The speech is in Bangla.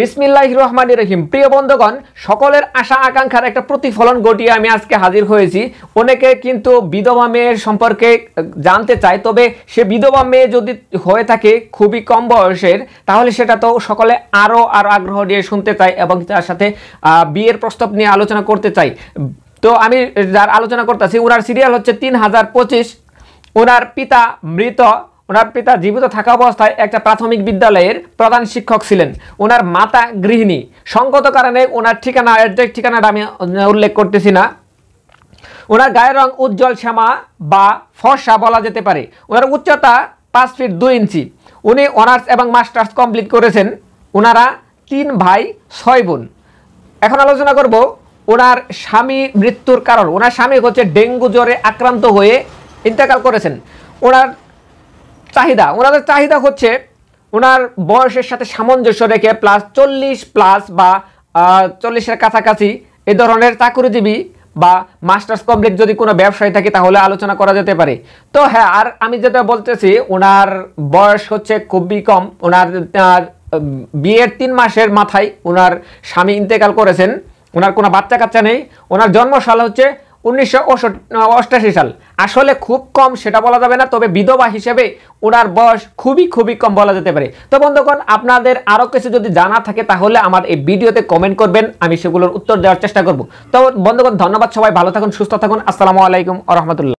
বিসমিল্লাহ রহমান রহিম প্রিয় বন্ধুগণ সকলের আশা আকাঙ্ক্ষার একটা প্রতিফলন ঘটিয়ে আমি আজকে হাজির হয়েছি অনেকে কিন্তু বিধবা মেয়ের সম্পর্কে জানতে চায় তবে সে বিধবা মেয়ে যদি হয়ে থাকে খুবই কম বয়সের তাহলে সেটা তো সকলে আরও আর আগ্রহ নিয়ে শুনতে চায় এবং তার সাথে বিয়ের প্রস্তাব নিয়ে আলোচনা করতে চাই তো আমি যার আলোচনা করতেছি ওনার সিরিয়াল হচ্ছে তিন হাজার পঁচিশ ওনার পিতা মৃত ওনার পিতা জীবিত থাকা অবস্থায় একটা প্রাথমিক বিদ্যালয়ের প্রধান শিক্ষক ছিলেন ওনার মাতা গৃহিণী সঙ্গত কারণে ওনার ঠিকানা অ্যাড্রেস ঠিকানাটা আমি উল্লেখ করতেছি না ওনার গায়ের রং উজ্জ্বল শ্যামা বা ফর্সা বলা যেতে পারে ওনার উচ্চতা পাঁচ ফিট দুই ইঞ্চি উনি অনার্স এবং মাস্টার্স কমপ্লিট করেছেন ওনারা তিন ভাই ছয় বোন এখন আলোচনা করব ওনার স্বামী মৃত্যুর কারণ ওনার স্বামী হচ্ছে ডেঙ্গু জ্বরে আক্রান্ত হয়ে ইন্তেকাল করেছেন ওনার চাহিদা ওনাদের চাহিদা হচ্ছে ওনার বয়সের সাথে সামঞ্জস্য রেখে প্লাস চল্লিশ প্লাস বা চল্লিশের কাছাকাছি এ ধরনের চাকরিজীবী বা মাস্টার্স কমপ্লিট যদি কোনো ব্যবসায়ী থাকে তাহলে আলোচনা করা যেতে পারে তো হ্যাঁ আর আমি যেটা বলতেছি ওনার বয়স হচ্ছে খুবই কম ওনার বিয়ের তিন মাসের মাথায় ওনার স্বামী ইন্তেকাল করেছেন ওনার কোনো বাচ্চা কাচ্চা নেই ওনার জন্মশালা হচ্ছে উনিশশো অষ্টাশি সাল আসলে খুব কম সেটা বলা যাবে না তবে বিধবা হিসেবে ওনার বয়স খুবই খুবই কম বলা যেতে পারে তো বন্ধুগণ আপনাদের আরও কিছু যদি জানা থাকে তাহলে আমার এই ভিডিওতে কমেন্ট করবেন আমি সেগুলোর উত্তর দেওয়ার চেষ্টা করব তো বন্ধুগণ ধন্যবাদ সবাই ভালো থাকুন সুস্থ থাকুন আসসালামু আলাইকুম রহমতুল্লাহ